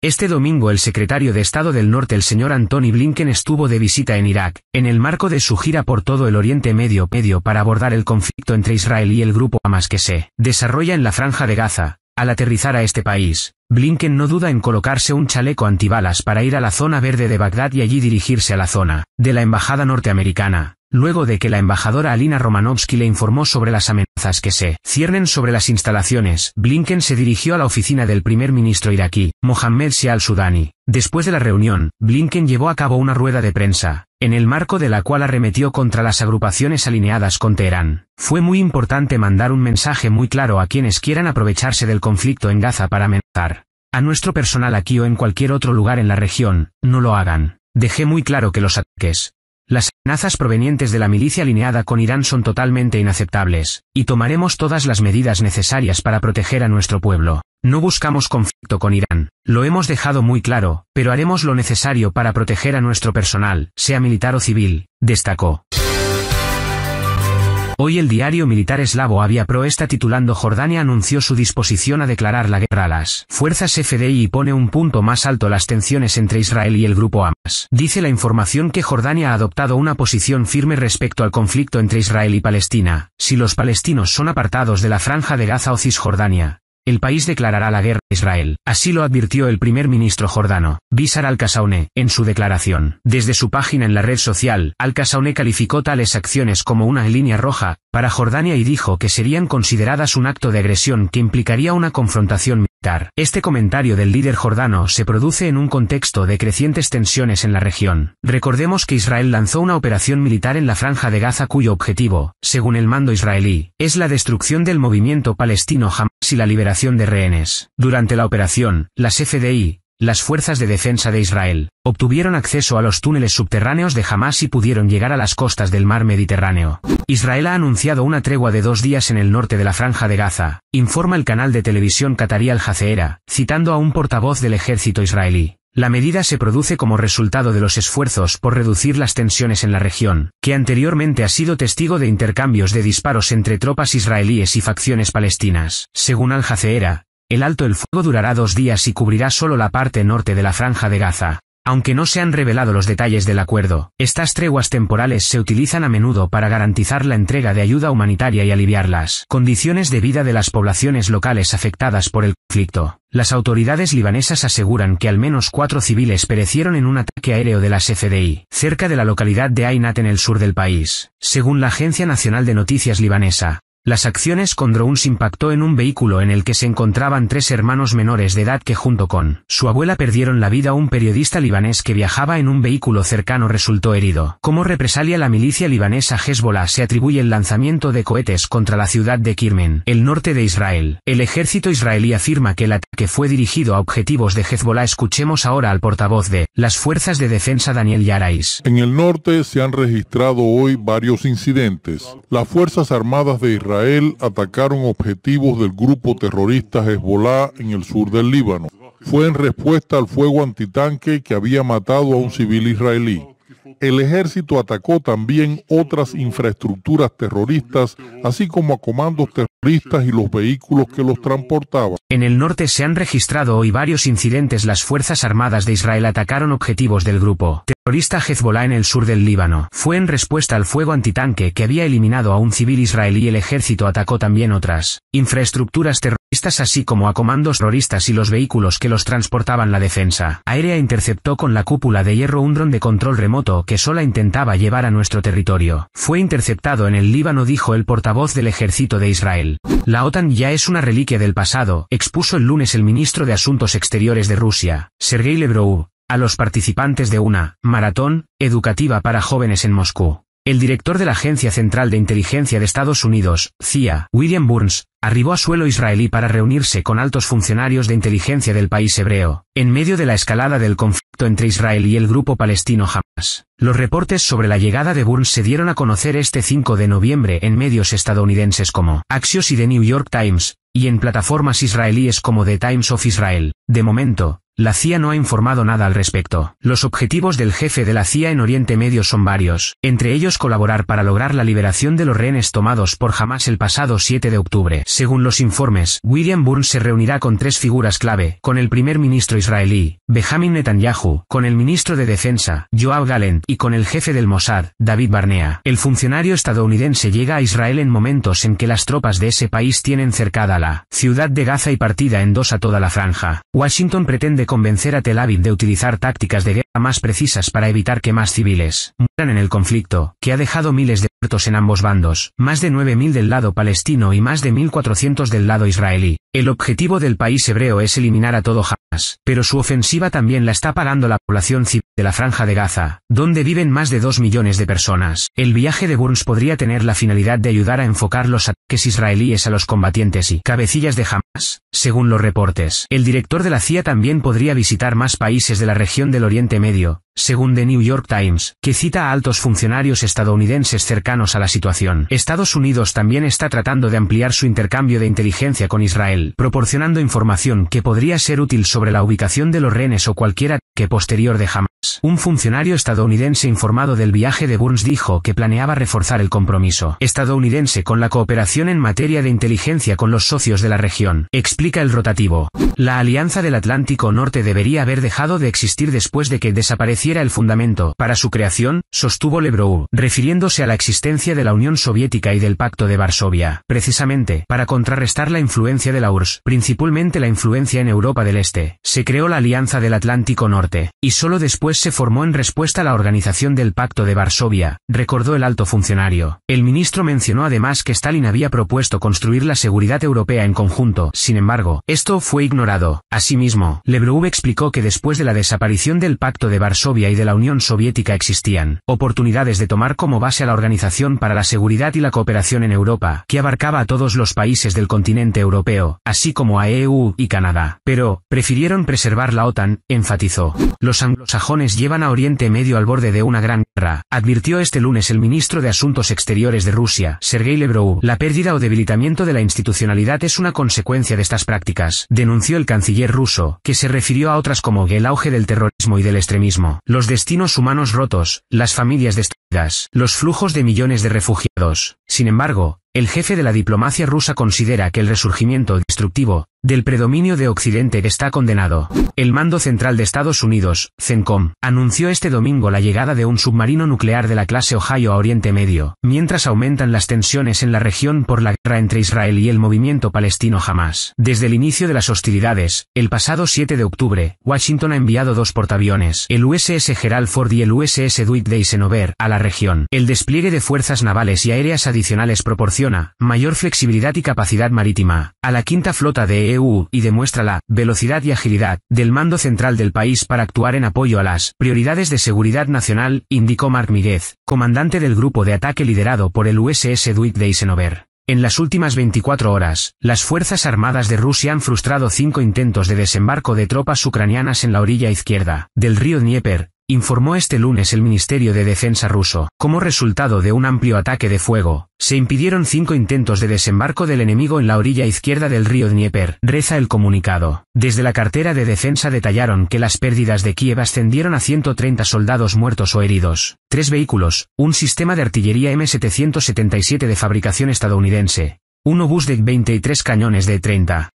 Este domingo el secretario de Estado del Norte el señor Antony Blinken estuvo de visita en Irak, en el marco de su gira por todo el Oriente Medio medio para abordar el conflicto entre Israel y el grupo Hamas que se desarrolla en la franja de Gaza. Al aterrizar a este país, Blinken no duda en colocarse un chaleco antibalas para ir a la zona verde de Bagdad y allí dirigirse a la zona de la embajada norteamericana, luego de que la embajadora Alina Romanovsky le informó sobre las amenazas que se ciernen sobre las instalaciones, Blinken se dirigió a la oficina del primer ministro iraquí, Mohammed Shia al-Sudani. Después de la reunión, Blinken llevó a cabo una rueda de prensa, en el marco de la cual arremetió contra las agrupaciones alineadas con Teherán. Fue muy importante mandar un mensaje muy claro a quienes quieran aprovecharse del conflicto en Gaza para amenazar. A nuestro personal aquí o en cualquier otro lugar en la región, no lo hagan. Dejé muy claro que los ataques, las amenazas provenientes de la milicia alineada con Irán son totalmente inaceptables, y tomaremos todas las medidas necesarias para proteger a nuestro pueblo. No buscamos conflicto con Irán, lo hemos dejado muy claro, pero haremos lo necesario para proteger a nuestro personal, sea militar o civil, destacó. Hoy el diario militar eslavo Avia Pro está titulando Jordania anunció su disposición a declarar la guerra a las fuerzas FDI y pone un punto más alto las tensiones entre Israel y el grupo Hamas. Dice la información que Jordania ha adoptado una posición firme respecto al conflicto entre Israel y Palestina. Si los palestinos son apartados de la franja de Gaza o Cisjordania, el país declarará la guerra a Israel. Así lo advirtió el primer ministro jordano, Bizar al kasaune en su declaración. Desde su página en la red social, al kasaune calificó tales acciones como una línea roja para Jordania y dijo que serían consideradas un acto de agresión que implicaría una confrontación este comentario del líder jordano se produce en un contexto de crecientes tensiones en la región. Recordemos que Israel lanzó una operación militar en la franja de Gaza cuyo objetivo, según el mando israelí, es la destrucción del movimiento palestino Hamas y la liberación de rehenes. Durante la operación, las FDI, las fuerzas de defensa de Israel obtuvieron acceso a los túneles subterráneos de Hamas y pudieron llegar a las costas del mar Mediterráneo. Israel ha anunciado una tregua de dos días en el norte de la franja de Gaza, informa el canal de televisión qatarí Al Jazeera, citando a un portavoz del ejército israelí. La medida se produce como resultado de los esfuerzos por reducir las tensiones en la región, que anteriormente ha sido testigo de intercambios de disparos entre tropas israelíes y facciones palestinas. Según Al Jazeera, el alto el fuego durará dos días y cubrirá solo la parte norte de la franja de Gaza. Aunque no se han revelado los detalles del acuerdo, estas treguas temporales se utilizan a menudo para garantizar la entrega de ayuda humanitaria y aliviar las condiciones de vida de las poblaciones locales afectadas por el conflicto. Las autoridades libanesas aseguran que al menos cuatro civiles perecieron en un ataque aéreo de las FDI, cerca de la localidad de Ainat en el sur del país. Según la Agencia Nacional de Noticias Libanesa, las acciones con drones impactó en un vehículo en el que se encontraban tres hermanos menores de edad que junto con su abuela perdieron la vida un periodista libanés que viajaba en un vehículo cercano resultó herido. Como represalia la milicia libanesa Hezbollah se atribuye el lanzamiento de cohetes contra la ciudad de Kirmen, el norte de Israel. El ejército israelí afirma que el ataque fue dirigido a objetivos de Hezbollah. Escuchemos ahora al portavoz de las fuerzas de defensa Daniel Yarais. En el norte se han registrado hoy varios incidentes. Las Fuerzas Armadas de Israel Israel atacaron objetivos del grupo terrorista Hezbollah en el sur del Líbano. Fue en respuesta al fuego antitanque que había matado a un civil israelí. El ejército atacó también otras infraestructuras terroristas, así como a comandos terroristas y los vehículos que los transportaban. En el norte se han registrado hoy varios incidentes. Las Fuerzas Armadas de Israel atacaron objetivos del grupo terrorista Hezbollah en el sur del Líbano. Fue en respuesta al fuego antitanque que había eliminado a un civil israelí y el ejército atacó también otras infraestructuras terroristas así como a comandos terroristas y los vehículos que los transportaban la defensa aérea interceptó con la cúpula de hierro un dron de control remoto que sola intentaba llevar a nuestro territorio. Fue interceptado en el Líbano dijo el portavoz del ejército de Israel. La OTAN ya es una reliquia del pasado, expuso el lunes el ministro de Asuntos Exteriores de Rusia, Sergei Lebrou, a los participantes de una maratón educativa para jóvenes en Moscú. El director de la Agencia Central de Inteligencia de Estados Unidos, CIA, William Burns, arribó a suelo israelí para reunirse con altos funcionarios de inteligencia del país hebreo, en medio de la escalada del conflicto entre Israel y el grupo palestino Hamas. Los reportes sobre la llegada de Burns se dieron a conocer este 5 de noviembre en medios estadounidenses como Axios y The New York Times, y en plataformas israelíes como The Times of Israel. De momento, la CIA no ha informado nada al respecto. Los objetivos del jefe de la CIA en Oriente Medio son varios, entre ellos colaborar para lograr la liberación de los rehenes tomados por Hamas el pasado 7 de octubre. Según los informes, William Burns se reunirá con tres figuras clave, con el primer ministro israelí, Benjamin Netanyahu, con el ministro de Defensa, Joab Gallant, y con el jefe del Mossad, David Barnea. El funcionario estadounidense llega a Israel en momentos en que las tropas de ese país tienen cercada la ciudad de Gaza y partida en dos a toda la franja. Washington pretende convencer a Tel Aviv de utilizar tácticas de guerra más precisas para evitar que más civiles mueran en el conflicto, que ha dejado miles de muertos en ambos bandos, más de 9.000 del lado palestino y más de 1.400 del lado israelí. El objetivo del país hebreo es eliminar a todo Hamas, pero su ofensiva también la está pagando la población civil de la Franja de Gaza, donde viven más de dos millones de personas. El viaje de Burns podría tener la finalidad de ayudar a enfocar los ataques israelíes a los combatientes y cabecillas de Hamas, según los reportes. El director de la CIA también podría visitar más países de la región del Oriente Medio, según The New York Times, que cita a altos funcionarios estadounidenses cercanos a la situación. Estados Unidos también está tratando de ampliar su intercambio de inteligencia con Israel proporcionando información que podría ser útil sobre la ubicación de los rehenes o cualquiera que posterior de Hamas. Un funcionario estadounidense informado del viaje de Burns dijo que planeaba reforzar el compromiso estadounidense con la cooperación en materia de inteligencia con los socios de la región. Explica el rotativo. La Alianza del Atlántico Norte debería haber dejado de existir después de que desapareciera el fundamento para su creación, sostuvo Lebrou, refiriéndose a la existencia de la Unión Soviética y del Pacto de Varsovia, precisamente para contrarrestar la influencia de la URSS, principalmente la influencia en Europa del Este. Se creó la Alianza del Atlántico Norte y solo después se formó en respuesta a la organización del Pacto de Varsovia, recordó el alto funcionario. El ministro mencionó además que Stalin había propuesto construir la seguridad europea en conjunto, sin embargo, esto fue ignorado. Asimismo, Lebreu explicó que después de la desaparición del Pacto de Varsovia y de la Unión Soviética existían oportunidades de tomar como base a la Organización para la Seguridad y la Cooperación en Europa, que abarcaba a todos los países del continente europeo, así como a EU y Canadá. Pero, prefirieron preservar la OTAN, enfatizó. Los anglosajones llevan a Oriente Medio al borde de una gran guerra, advirtió este lunes el ministro de Asuntos Exteriores de Rusia, Sergei Lebrou. La pérdida o debilitamiento de la institucionalidad es una consecuencia de estas prácticas, denunció el canciller ruso, que se refirió a otras como el auge del terrorismo y del extremismo, los destinos humanos rotos, las familias destruidas, los flujos de millones de refugiados. Sin embargo, el jefe de la diplomacia rusa considera que el resurgimiento destructivo del predominio de Occidente que está condenado. El mando central de Estados Unidos, CENCOM, anunció este domingo la llegada de un submarino nuclear de la clase Ohio a Oriente Medio, mientras aumentan las tensiones en la región por la guerra entre Israel y el movimiento palestino Hamas. Desde el inicio de las hostilidades, el pasado 7 de octubre, Washington ha enviado dos portaaviones, el USS Gerald Ford y el USS Dwight de Eisenhower, a la región. El despliegue de fuerzas navales y aéreas adicionales proporciona mayor flexibilidad y capacidad marítima a la quinta flota de EU y demuestra la velocidad y agilidad del mando central del país para actuar en apoyo a las prioridades de seguridad nacional, indicó Mark Miguel, comandante del grupo de ataque liderado por el USS Dwight de Eisenhower. En las últimas 24 horas, las Fuerzas Armadas de Rusia han frustrado cinco intentos de desembarco de tropas ucranianas en la orilla izquierda del río Dnieper, informó este lunes el Ministerio de Defensa ruso. Como resultado de un amplio ataque de fuego, se impidieron cinco intentos de desembarco del enemigo en la orilla izquierda del río Dnieper, reza el comunicado. Desde la cartera de defensa detallaron que las pérdidas de Kiev ascendieron a 130 soldados muertos o heridos, tres vehículos, un sistema de artillería M777 de fabricación estadounidense, un obús de 23 cañones de 30,